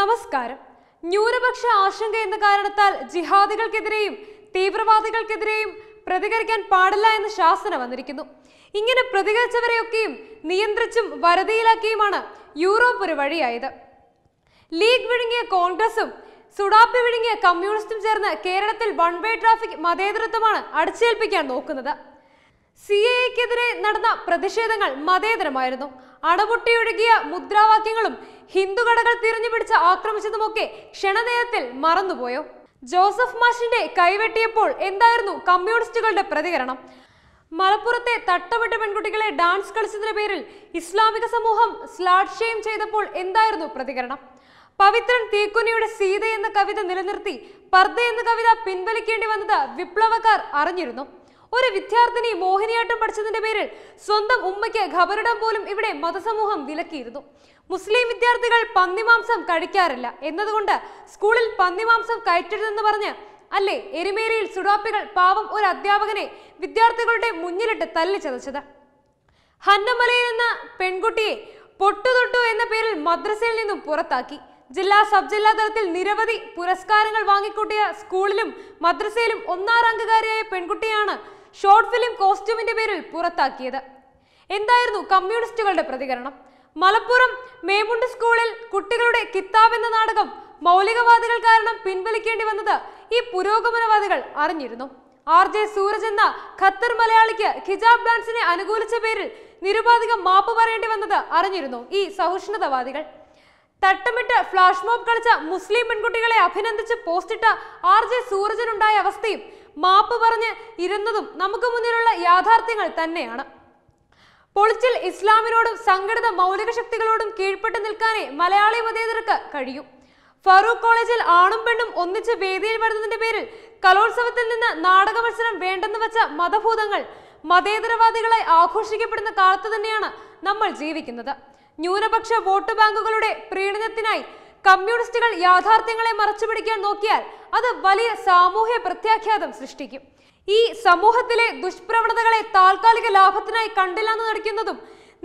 നമസ്കാരം ന്യൂനപക്ഷ ആശങ്ക എന്ന കാരണത്താൽ ജിഹാദികൾക്കെതിരെയും തീവ്രവാദികൾക്കെതിരെയും പ്രതികരിക്കാൻ പാടില്ല എന്ന ശാസന വന്നിരിക്കുന്നു ഇങ്ങനെ പ്രതികരിച്ചവരെയൊക്കെയും നിയന്ത്രിച്ചും വരതിയിലാക്കിയുമാണ് യൂറോപ്പ് ഒരു വഴിയായത് ലീഗ് വിഴുങ്ങിയ കോൺഗ്രസും സുഡാപ്പി വിഴുങ്ങിയ കമ്മ്യൂണിസ്റ്റും ചേർന്ന് കേരളത്തിൽ വൺ വേ ട്രാഫിക് മതേതരത്വമാണ് അടിച്ചേൽപ്പിക്കാൻ നോക്കുന്നത് സി എക്കെതിരെ നടന്ന പ്രതിഷേധങ്ങൾ മതേതരമായിരുന്നു അടപൊട്ടിയൊഴുകിയ മുദ്രാവാക്യങ്ങളും ഹിന്ദു കടകൾ തിരിഞ്ഞു പിടിച്ച് ആക്രമിച്ചതുമൊക്കെ ക്ഷണനേരത്തിൽ മറന്നുപോയോ ജോസഫ് മാഷിന്റെ കൈവെട്ടിയപ്പോൾ എന്തായിരുന്നു കമ്മ്യൂണിസ്റ്റുകളുടെ പ്രതികരണം മലപ്പുറത്തെ തട്ടമിട്ട പെൺകുട്ടികളെ ഡാൻസ് കളിച്ചതിന്റെ പേരിൽ ഇസ്ലാമിക സമൂഹം സ്ലാഡ് ചെയ്തപ്പോൾ എന്തായിരുന്നു പ്രതികരണം പവിത്രൻ തീക്കുനിയുടെ സീത എന്ന കവിത നിലനിർത്തി പർദ്ദ എന്ന കവിത പിൻവലിക്കേണ്ടി വന്നത് വിപ്ലവക്കാർ അറിഞ്ഞിരുന്നു ഒരു വിദ്യാർത്ഥിനി മോഹിനിയാട്ടം പഠിച്ചതിന്റെ പേരിൽ സ്വന്തം ഉമ്മയ്ക്ക് ഖബറിടം പോലും ഇവിടെ മതസമൂഹം വിലക്കിയിരുന്നു മുസ്ലിം വിദ്യാർത്ഥികൾ പന്നിമാംസം കഴിക്കാറില്ല എന്നതുകൊണ്ട് സ്കൂളിൽ പന്നിമാംസം കയറ്റരുതെന്ന് പറഞ്ഞ് അല്ലേ എരുമേലിയിൽ സുഡാപ്പികൾ പാവം ഒരു അധ്യാപകനെ വിദ്യാർത്ഥികളുടെ മുന്നിലിട്ട് തല്ലിച്ചതച്ചത് ഹന്നമലയിൽ എന്ന പെൺകുട്ടിയെ പൊട്ടുതൊട്ടു എന്ന പേരിൽ മദ്രസയിൽ നിന്നും പുറത്താക്കി ജില്ലാ സബ് ജില്ലാ തലത്തിൽ നിരവധി പുരസ്കാരങ്ങൾ വാങ്ങിക്കൂട്ടിയ സ്കൂളിലും മദ്രസയിലും ഒന്നാം പെൺകുട്ടിയാണ് ഷോർട്ട് ഫിലിം കോസ്റ്റ്യൂമിന്റെ പേരിൽ പുറത്താക്കിയത് എന്തായിരുന്നു കമ്മ്യൂണിസ്റ്റുകളുടെ പ്രതികരണം മലപ്പുറം മേമുണ്ട് സ്കൂളിൽ കുട്ടികളുടെ കിത്താബ് എന്ന നാടകം മൗലികവാദികൾ കാരണം പിൻവലിക്കേണ്ടി വന്നത് ഈ പുരോഗമനവാദികൾ അറിഞ്ഞിരുന്നു ആർ ജെ സൂരജ് എന്ന ഖത്തർ മലയാളിക്ക് ഹിജാബ് ഡാൻസിനെ അനുകൂലിച്ച പേരിൽ നിരുപാധികം മാപ്പ് പറയേണ്ടി വന്നത് അറിഞ്ഞിരുന്നു ഈ സഹിഷ്ണുതവാദികൾ തട്ടമിട്ട് ഫ്ലാഷ് മോബ് കളിച്ച മുസ്ലിം പെൺകുട്ടികളെ അഭിനന്ദിച്ച് പോസ്റ്റിട്ട ആർ ജെ സൂരജിനുണ്ടായ അവസ്ഥയും മാപ്പ് പറഞ്ഞ് ഇരുന്നതും നമുക്ക് മുന്നിലുള്ള യാഥാർത്ഥ്യങ്ങൾ തന്നെയാണ് പൊളിച്ചിൽ ഇസ്ലാമിനോടും സംഘടിത മൗലിക ശക്തികളോടും കീഴ്പ്പെട്ട് നിൽക്കാനേ മലയാളി മതേതർക്ക് കഴിയും ഫറൂഖ് കോളേജിൽ ആണും പെണ്ണും ഒന്നിച്ച് വേദിയിൽ വരുന്നതിന്റെ പേരിൽ കലോത്സവത്തിൽ നിന്ന് നാടക മത്സരം വേണ്ടെന്ന് വെച്ച മതഭൂതങ്ങൾ മതേതരവാദികളെ ആഘോഷിക്കപ്പെടുന്ന കാലത്ത് തന്നെയാണ് നമ്മൾ ജീവിക്കുന്നത് ന്യൂനപക്ഷ വോട്ട് ബാങ്കുകളുടെ പ്രീണനത്തിനായി കമ്മ്യൂണിസ്റ്റുകൾ യാഥാർത്ഥ്യങ്ങളെ പിടിക്കാൻ നോക്കിയാൽ അത് വലിയ സാമൂഹ്യ പ്രത്യാഖ്യാതം സൃഷ്ടിക്കും ഈ സമൂഹത്തിലെ ദുഷ്പ്രവണതകളെ താൽക്കാലിക ലാഭത്തിനായി കണ്ടില്ലാന്ന് നടിക്കുന്നതും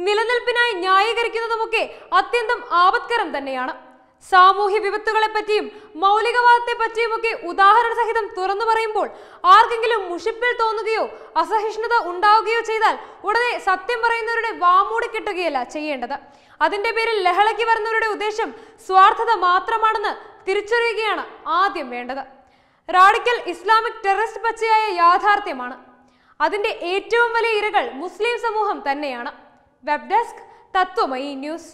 നിലനിൽപ്പിനായി ന്യായീകരിക്കുന്നതുമൊക്കെ അത്യന്തം ആപത്കരം തന്നെയാണ് സാമൂഹ്യ വിപത്തുകളെപ്പറ്റിയും ഉദാഹരണ സഹിതം തുറന്നു പറയുമ്പോൾ ആർക്കെങ്കിലും മുഷിപ്പിൽ തോന്നുകയോ അസഹിഷ്ണുത ഉണ്ടാവുകയോ ചെയ്താൽ ഉടനെ സത്യം പറയുന്നവരുടെ വാമൂടി കിട്ടുകയല്ല ചെയ്യേണ്ടത് അതിന്റെ പേരിൽ ലഹളയ്ക്ക് വരുന്നവരുടെ ഉദ്ദേശം സ്വാർത്ഥത മാത്രമാണെന്ന് തിരിച്ചറിയുകയാണ് ആദ്യം വേണ്ടത് റാഡിക്കൽ ഇസ്ലാമിക് ടെററിസ്റ്റ് പച്ചയായ യാഥാർത്ഥ്യമാണ് അതിന്റെ ഏറ്റവും വലിയ ഇരകൾ മുസ്ലിം സമൂഹം തന്നെയാണ് വെബ് ഡെസ്ക് തത്വമയി ന്യൂസ്